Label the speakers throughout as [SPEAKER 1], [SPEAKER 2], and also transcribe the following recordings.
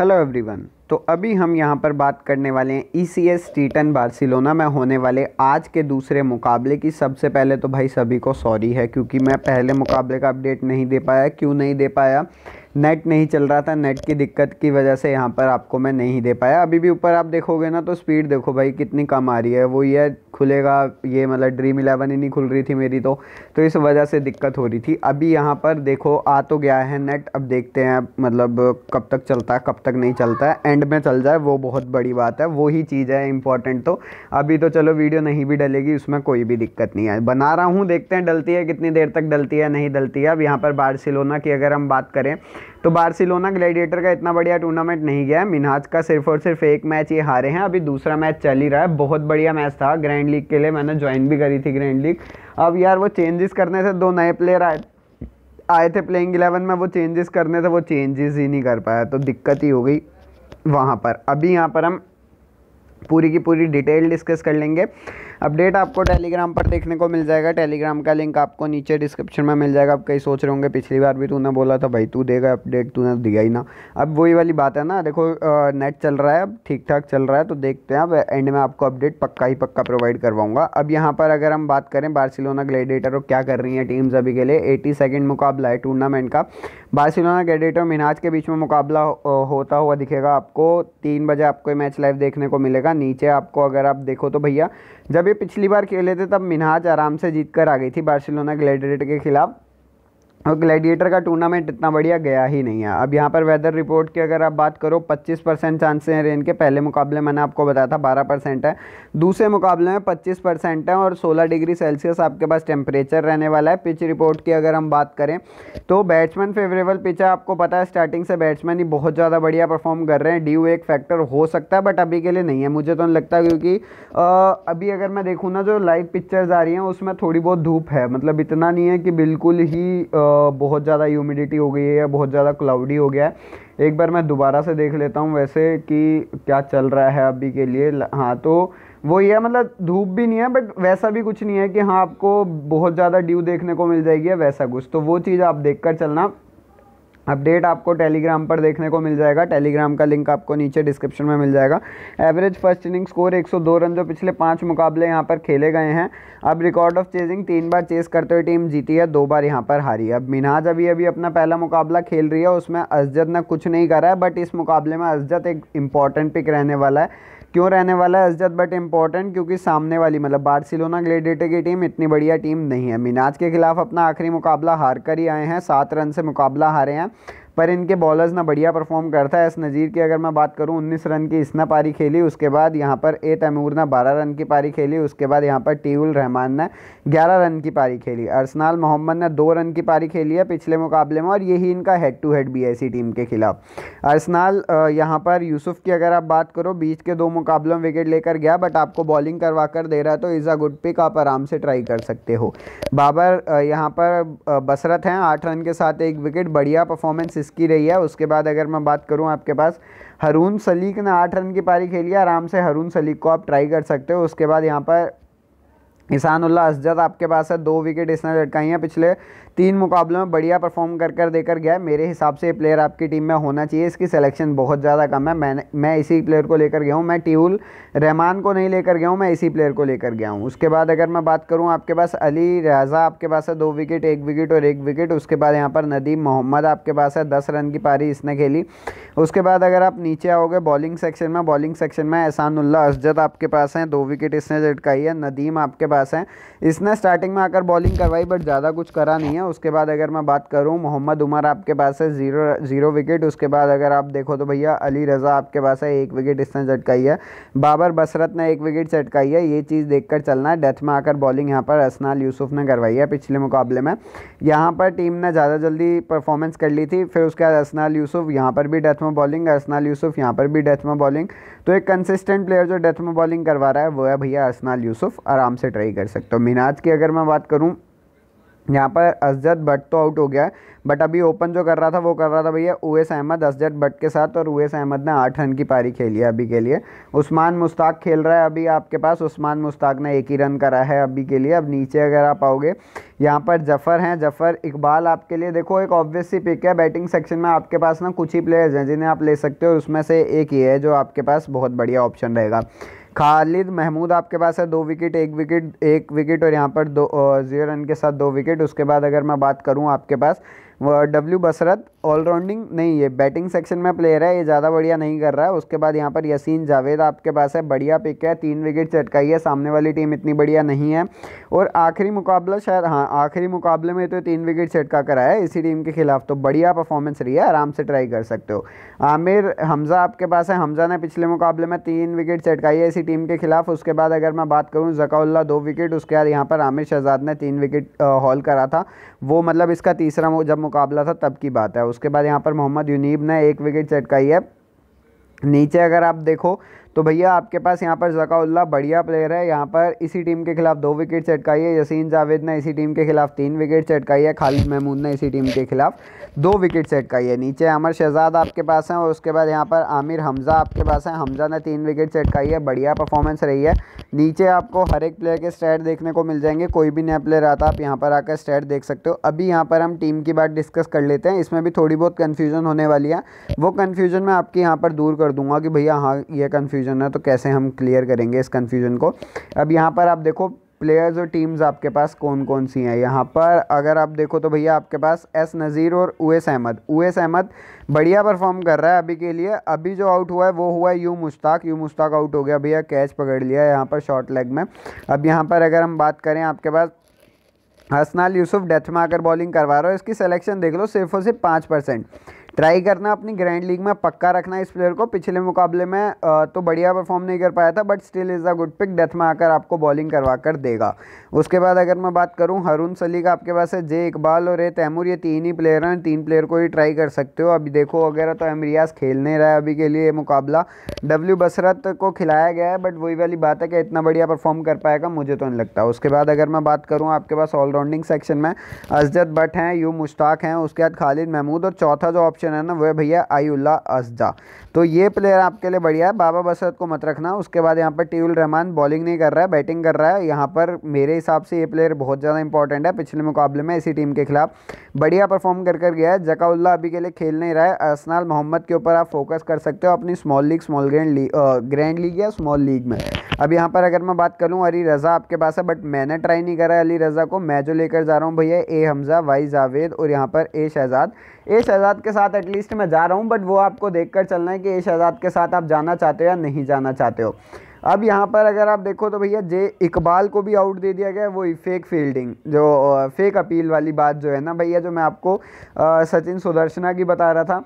[SPEAKER 1] hello everyone तो अभी हम यहाँ पर बात करने वाले हैं ई सी एस टीटन बार्सिलोना में होने वाले आज के दूसरे मुकाबले की सबसे पहले तो भाई सभी को सॉरी है क्योंकि मैं पहले मुकाबले का अपडेट नहीं दे पाया क्यों नहीं दे पाया नेट नहीं चल रहा था नेट की दिक्कत की वजह से यहाँ पर आपको मैं नहीं दे पाया अभी भी ऊपर आप देखोगे ना तो स्पीड देखो भाई कितनी कम आ रही है वो ये खुलेगा ये मतलब ड्रीम इलेवन ही नहीं खुल रही थी मेरी तो तो इस वजह से दिक्कत हो रही थी अभी यहाँ पर देखो आ तो गया है नेट अब देखते हैं मतलब कब तक चलता है कब तक नहीं चलता है एंड में चल जाए वो बहुत बड़ी बात है वो ही चीज़ है इंपॉर्टेंट तो अभी तो चलो वीडियो नहीं भी डलेगी उसमें कोई भी दिक्कत नहीं है बना रहा हूँ देखते हैं डलती है कितनी देर तक डलती है नहीं डलती है अब यहाँ पर बार्सिलोना की अगर हम बात करें तो बार्सिलोना ग्लैडिएटर का इतना बढ़िया टूर्नामेंट नहीं गया मिनाज का सिर्फ और सिर्फ एक मैच ये हारे हैं अभी दूसरा मैच चल ही रहा है बहुत बढ़िया मैच था ग्रैंड लीग के लिए मैंने ज्वाइन भी करी थी ग्रैंड लीग अब यार वो चेंजेस करने से दो नए प्लेयर आए आए थे प्लेइंग इलेवन में वो चेंजेस करने थे वो चेंजेस ही नहीं कर पाया तो दिक्कत ही हो गई वहाँ पर अभी यहाँ पर हम पूरी की पूरी डिटेल डिस्कस कर लेंगे अपडेट आपको टेलीग्राम पर देखने को मिल जाएगा टेलीग्राम का लिंक आपको नीचे डिस्क्रिप्शन में मिल जाएगा आप कहीं सोच रहे होंगे पिछली बार भी तूने बोला था भाई तू देगा अपडेट तूने दिया ही ना अब वही वाली बात है ना देखो नेट चल रहा है अब ठीक ठाक चल रहा है तो देखते हैं अब एंड में आपको अपडेट पक्का ही पक्का प्रोवाइड करवाऊंगा अब यहाँ पर अगर हम बात करें बार्सिलोना ग्लेडिएटर और क्या कर रही है टीम्स अभी के लिए एटी सेकेंड मुकाबला है टूर्नामेंट का बार्सिलोना ग्लेडिएटर मिनाज के बीच में मुकाबला होता हुआ दिखेगा आपको तीन बजे आपको मैच लाइव देखने को मिलेगा नीचे आपको अगर आप देखो तो भैया जब वे पिछली बार खेले थे तब मिनाज आराम से जीत कर आ गई थी बार्सिलोना ग्लेडरेट के खिलाफ और ग्लैडिएटर का टूर्नामेंट इतना बढ़िया गया ही नहीं है अब यहाँ पर वेदर रिपोर्ट की अगर आप बात करो 25 परसेंट चांसेस हैं रेन के पहले मुकाबले मैंने आपको बताया था 12 परसेंट है दूसरे मुकाबले में 25 परसेंट है और 16 डिग्री सेल्सियस आपके पास टेम्परेचर रहने वाला है पिच रिपोर्ट की अगर हम बात करें तो बैट्समैन फेवरेबल पिच है आपको पता है स्टार्टिंग से बैट्समैन ही बहुत ज़्यादा बढ़िया परफॉर्म कर रहे हैं ड्यू एक फैक्टर हो सकता है बट अभी के लिए नहीं है मुझे तो नहीं लगता क्योंकि अभी अगर मैं देखूँ ना जो लाइव पिक्चर्स आ रही हैं उसमें थोड़ी बहुत धूप है मतलब इतना नहीं है कि बिल्कुल ही बहुत ज़्यादा ह्यूमिडिटी हो गई है या बहुत ज़्यादा क्लाउडी हो गया है एक बार मैं दोबारा से देख लेता हूँ वैसे कि क्या चल रहा है अभी के लिए हाँ तो वो ये है मतलब धूप भी नहीं है बट वैसा भी कुछ नहीं है कि हाँ आपको बहुत ज़्यादा ड्यू देखने को मिल जाएगी वैसा कुछ तो वो चीज़ आप देख चलना अपडेट आपको टेलीग्राम पर देखने को मिल जाएगा टेलीग्राम का लिंक आपको नीचे डिस्क्रिप्शन में मिल जाएगा average first inning score 102 run जो पिछले पाँच मुकाबले यहाँ पर खेले गए हैं अब रिकॉर्ड ऑफ चेजिंग तीन बार चेस करते हुए टीम जीती है दो बार यहाँ पर हारी है अब मिनाज अभी अभी अपना पहला मुकाबला खेल रही है उसमें असजद ने कुछ नहीं करा है बट इस मुकाबले में असजद एक इम्पॉर्टेंट पिक रहने वाला है क्यों रहने वाला है असजद बट इम्पॉर्टेंट क्योंकि सामने वाली मतलब बार्सिलोना ग्लेडेटे की टीम इतनी बढ़िया टीम नहीं है मिनाज के खिलाफ अपना आखिरी मुकाबला हार कर ही आए हैं सात रन से मुकाबला हारे हैं पर इनके बॉलर्स ना बढ़िया परफॉर्म करता है एस नज़ीर की अगर मैं बात करूँ उन्नीस रन की इसना पारी खेली उसके बाद यहाँ पर ए तैमूर ने बारह रन की पारी खेली उसके बाद यहाँ पर टी रहमान ने ग्यारह रन की पारी खेली अरसनाल मोहम्मद ने दो रन की पारी खेली है पिछले मुकाबले में और यही इनका हेड टू हेड भी है टीम के खिलाफ अरसनाल यहाँ पर यूसुफ की अगर आप बात करो बीच के दो मुकाबलों में विकेट लेकर गया बट आपको बॉलिंग करवा कर दे रहा है तो is a good pick up आराम से ट्राई कर सकते हो बाबर यहाँ पर बसरत हैं आठ रन के साथ एक विकेट बढ़िया परफॉर्मेंस इसकी रही है उसके बाद अगर मैं बात करूँ आपके पास हरून सलीक ने आठ रन की पारी खेली आराम से हरून सलीक को आप ट्राई कर सकते हो उसके बाद यहाँ पर ईशानुल्ला असजद आपके पास है दो विकेट इसने लटकाई हैं पिछले तीन मुकाबलों में बढ़िया परफॉर्म कर कर देकर गया है मेरे हिसाब से ये प्लेयर आपकी टीम में होना चाहिए इसकी सिलेक्शन बहुत ज़्यादा कम है मैंने मैं इसी प्लेयर को लेकर गया हूँ मैं टीउल रहमान को नहीं लेकर गया हूँ मैं इसी प्लेयर को लेकर गया हूँ उसके बाद अगर मैं बात करूँ आपके पास अली राजा आपके पास है दो विकेट एक विकेट और एक विकेट उसके बाद यहाँ पर नदीम मोहम्मद आपके पास है दस रन की पारी इसने खेली उसके बाद अगर आप नीचे आओगे बॉलिंग सेक्शन में बॉलिंग सेक्शन में एहसानुल्ला असजद आपके पास हैं दो विकेट इसने लटकाई है नदीम आपके पास हैं इसने स्टार्टिंग में आकर बॉलिंग करवाई बट ज़्यादा कुछ करा नहीं है उसके बाद अगर मैं बात करूं मोहम्मद उमर आपके पास है ज़ीरो ज़ीरो विकेट उसके बाद अगर आप देखो तो भैया अली रज़ा आपके पास है एक विकेट इसने चटकाई है बाबर बसरत ने एक विकेट चटकाई है ये चीज़ देखकर चलना है डेथ में आकर बॉलिंग यहाँ पर असनाल यूसुफ ने करवाई है पिछले मुकाबले में यहाँ पर टीम ने ज़्यादा जल्दी परफॉर्मेंस कर ली थी फिर उसके बाद असनाल यूसुफ यहाँ पर भी डेथ में बॉलिंग असनाल यूसुफ यहाँ पर भी डेथ में बॉलिंग तो एक कंसिस्टेंट प्लेयर जो डेथ में बॉलिंग करवा रहा है वो है भैया असनाल यूसुफ आराम से ट्राई कर सकते हो मीनाज की अगर मैं बात करूँ यहाँ पर असजद भट्ट तो आउट हो गया है बट अभी ओपन जो कर रहा था वो कर रहा था भैया उवैस अहमद असजद भट्ट के साथ और उवैस अहमद ने आठ रन की पारी खेली है अभी के लिए उस्मान मुश्ताक खेल रहा है अभी आपके पास उस्मान मुश्ताक ने एक ही रन करा है अभी के लिए अब नीचे अगर आप आओगे यहाँ पर जफ़र हैं जफ़र इकबाल आपके लिए देखो एक ऑब्वियसली पिक है बैटिंग सेक्शन में आपके पास ना कुछ ही प्लेयर्स हैं जिन्हें आप ले सकते हो और उसमें से एक ही है जो आपके पास बहुत बढ़िया ऑप्शन रहेगा खालिद महमूद आपके पास है दो विकेट एक विकेट एक विकेट और यहाँ पर दो ज़ीरो रन के साथ दो विकेट उसके बाद अगर मैं बात करूँ आपके पास डब्ल्यू बसरत ऑलराउंडिंग नहीं ये बैटिंग सेक्शन में प्लेयर है ये ज़्यादा बढ़िया नहीं कर रहा है उसके बाद यहाँ पर यसीन जावेद आपके पास है बढ़िया पिक है तीन विकेट चटकाई है सामने वाली टीम इतनी बढ़िया नहीं है और आखिरी मुकाबला शायद हाँ आखिरी मुकाबले में तो तीन विकेट चटका करा है इसी टीम के खिलाफ तो बढ़िया परफॉर्मेंस रही है आराम से ट्राई कर सकते हो आमिर हमज़ा आपके पास है हमज़ा ने पिछले मुकाबले में तीन विकेट चटकाई है इसी टीम के खिलाफ उसके बाद अगर मैं बात करूँ जकाउल्ला दो विकेट उसके बाद यहाँ पर आमिर शहजाद ने तीन विकेट हॉल करा था वो मतलब इसका तीसरा जब मुकाबला था तब की बात है उसके बाद यहाँ पर मोहम्मद यूनीब ने एक विकेट चटकाई है नीचे अगर आप देखो तो भैया आपके पास यहाँ पर जकाउल्ला बढ़िया प्लेयर है यहाँ पर इसी टीम के खिलाफ दो विकेट से अटकाई है यसीन जावेद ने इसी टीम के खिलाफ तीन विकेट से अटकाई है खालिद महमूद ने इसी टीम के खिलाफ दो विकेट से अटकाई है नीचे अमर शहजाद आपके पास हैं और उसके बाद यहाँ पर आमिर हमज़ा आपके पास हैं हमज़ा ने तीन विकेट से अटकाई है बढ़िया परफॉर्मेंस रही है नीचे आपको हर एक प्लेयर के स्टैट देखने को मिल जाएंगे कोई भी नया प्लेयर आता आप यहाँ पर आकर स्टैट देख सकते हो अभी यहाँ पर हम टीम की बात डिस्कस कर लेते हैं इसमें भी थोड़ी बहुत कन्फ्यूज़न होने वाली है वो कन्फ्यूज़न मैं आपके यहाँ पर दूर कर दूंगा कि भैया हाँ ये कन्फ्यूज़ कन्फ्यूजन है तो कैसे हम क्लियर करेंगे इस कन्फ्यूजन को अब यहाँ पर आप देखो प्लेयर्स और टीम्स आपके पास कौन कौन सी हैं यहाँ पर अगर आप देखो तो भैया आपके पास एस नज़ीर और उएस अहमद उएस अहमद बढ़िया परफॉर्म कर रहा है अभी के लिए अभी जो आउट हुआ है वो हुआ है U Mushtaq U Mushtaq out हो गया भैया कैच पकड़ लिया है यहाँ पर शॉर्ट लेग में अब यहाँ पर अगर हम बात करें आपके पास हसनाल यूसुफ डेथ में आकर बॉलिंग करवा रहा है इसकी सिलेक्शन देख लो सिर्फ और सिर्फ पाँच परसेंट ट्राई करना अपनी ग्रैंड लीग में पक्का रखना इस प्लेयर को पिछले मुकाबले में तो बढ़िया परफॉर्म नहीं कर पाया था but still is a good pick death में आकर आपको बॉलिंग करवा कर देगा उसके बाद अगर मैं बात करूँ हरून सली का आपके पास है जे इकबाल और ए तैमूर ये तीन ही प्लेयर हैं तीन प्लेयर को ही ट्राई कर सकते हो अभी देखो वगैरह तो एम रियाज खेल नहीं रहा है अभी के लिए ये मुकाबला डब्ल्यू बसरत को खिलाया गया है बट वही वाली बात है कि इतना बढ़िया परफॉर्म कर पाएगा मुझे तो नहीं लगता उसके बाद अगर मैं बात करूँ आपके पास ऑलराउंडिंग सेक्शन में अजद भट्ट हैं यू मुश्ताक हैं उसके बाद खालिद महमूद और चौथा जो ऑप्शन ऑप्शन है ना वह भैया आयुल्ला अजदा तो ये प्लेयर आपके लिए बढ़िया है बाबा बसरत को मत रखना उसके बाद यहाँ पर टीवल रहमान बॉलिंग नहीं कर रहा है बैटिंग कर रहा है यहाँ पर मेरे हिसाब से ये प्लेयर बहुत ज़्यादा इंपॉर्टेंट है पिछले मुकाबले में इसी टीम के खिलाफ बढ़िया परफॉर्म कर कर गया है जकाउल्ला अभी के लिए खेल नहीं रहा है असनाल मोहम्मद के ऊपर आप फोकस कर सकते हो अपनी small league small grand league grand league या स्मॉल लीग में अब यहाँ पर अगर मैं बात करूँ अली रज़ा आपके पास है बट मैंने ट्राई नहीं करा अली रज़ा को मैं जो लेकर जा रहा हूँ भैया ए हमज़ा वाई जावेद और यहाँ पर ए शहजाद ए शहजाद के साथ एटलीस्ट मैं जा रहा हूँ बट वो आपको देख कर चलना है कि शहजाद के साथ आप जाना चाहते हो या नहीं जाना चाहते हो अब यहाँ पर अगर आप देखो तो भैया जे इकबाल को भी आउट दे दिया गया वही फेक फील्डिंग जो फेक अपील वाली बात जो है ना भैया जो मैं आपको सचिन सुदर्शना की बता रहा था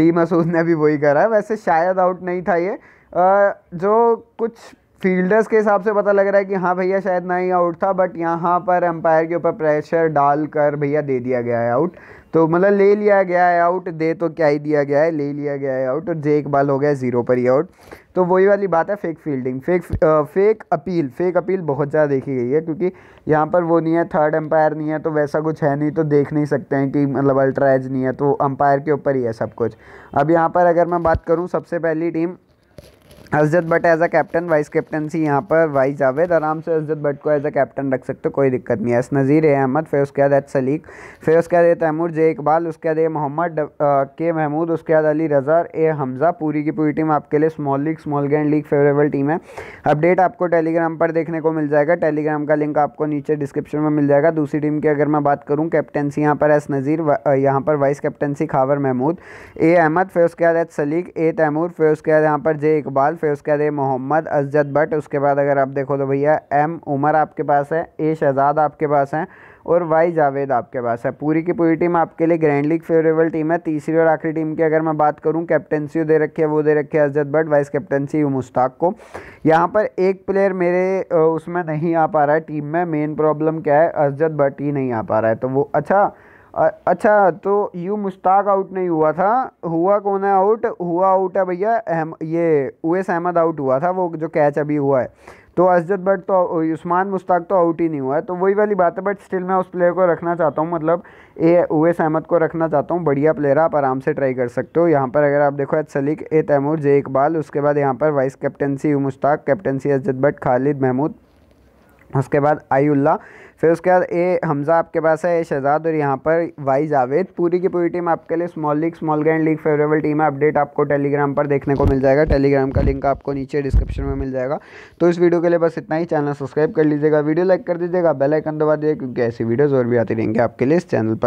[SPEAKER 1] डी मसूद ने भी वही करा है वैसे शायद आउट नहीं था ये आ, जो कुछ फील्डर्स के हिसाब से पता लग रहा है कि हाँ भैया शायद ना ही आउट था बट यहाँ पर अंपायर के ऊपर प्रेशर डाल कर भैया दे दिया गया है आउट तो मतलब ले लिया गया है आउट दे तो क्या ही दिया गया है ले लिया गया है आउट और जे एक बाल हो गया ज़ीरो पर ही आउट तो वही वाली बात है fake fielding fake fake appeal fake appeal बहुत ज़्यादा देखी गई है क्योंकि यहाँ पर वो नहीं है थर्ड अंपायर नहीं है तो वैसा कुछ है नहीं तो देख नहीं सकते हैं कि मतलब अल्ट्रा एज नहीं है तो अंपायर के ऊपर ही है सब कुछ अब यहाँ पर अगर मैं बात करूँ सबसे पहली team Azad Butt as a captain vice captaincy यहाँ पर वाइस जावेद आराम से अजद बट को एज अ कैप्टन रख सकते हो कोई दिक्कत नहीं है एस नज़ीर ए अहमद फिर उसके बाद एच सलीक फिर उसके बाद ए तैमूर जे इकबाल उसके बाद ए मोहम्मद के महमूद उसके बाद अली रज़ा ए हमज़ा पूरी की पूरी टीम आपके लिए small league small grand league favourable team है अपडेट आपको टेलीग्राम पर देखने को मिल जाएगा टेलीग्राम का लिंक आपको नीचे डिस्क्रिप्शन में मिल जाएगा दूसरी टीम की अगर मैं बात करूँ कैप्टनसी यहाँ पर एस नज़ीर यहाँ पर vice captaincy Khawar Mahmood A Ahmed फिर उसके बाद एच सलीक ए तैमूर फिर उसके बाद यहाँ पर जे इकबाल इकबाल फिर उसके बाद ए मोहम्मद अजद भट उसके बाद अगर आप देखो तो भैया एम उमर आपके पास है ए शहजाद आपके पास हैं और वाई जावेद आपके पास है पूरी की पूरी टीम आपके लिए ग्रैंड लीग फेवरेबल टीम है तीसरी और आखिरी टीम की अगर मैं बात करूं कैप्टनसी दे रखी है वो दे रखी है अजद भट वाइस कैप्टनसी मुश्ताक को यहाँ पर एक प्लेयर मेरे उसमें नहीं आ पा रहा है टीम में मेन प्रॉब्लम क्या है अजद भट ही नहीं आ पा रहा है तो वो अच्छा अच्छा तो यू मुश्ताक आउट नहीं हुआ था हुआ कौन है आउट हुआ आउट है भैया अहम ये उवैस अहमद आउट हुआ था वो जो कैच अभी हुआ है तो अजद बट तो उस्मान मुश्ताक तो आउट ही नहीं हुआ है तो वही वाली बात है बट स्टिल मैं उस प्लेयर को रखना चाहता हूँ मतलब ए उवैस अहमद को रखना चाहता हूँ बढ़िया प्लेयर आप आराम से ट्राई कर सकते हो यहाँ पर अगर आप देखो H Saleek A Taimur J Iqbal उसके बाद यहाँ पर vice captaincy U Mushtaq captaincy Azad Butt Khalid Mahmood उसके बाद आयुल्ला फिर उसके बाद ए हमज़ा आपके पास है ए शहजाद और यहाँ पर वाई जावेद पूरी की पूरी टीम आपके लिए small league small grand league favourable team है अपडेट आपको टेलीग्राम पर देखने को मिल जाएगा टेलीग्राम का लिंक आपको नीचे डिस्क्रिप्शन में मिल जाएगा तो इस वीडियो के लिए बस इतना ही चैनल सब्सक्राइब कर लीजिएगा वीडियो लाइक कर दीजिएगा बेलाइकन दबा दिए क्योंकि ऐसी वीडियोज़ और भी आती रहेंगे आपके लिए इस चैनल पर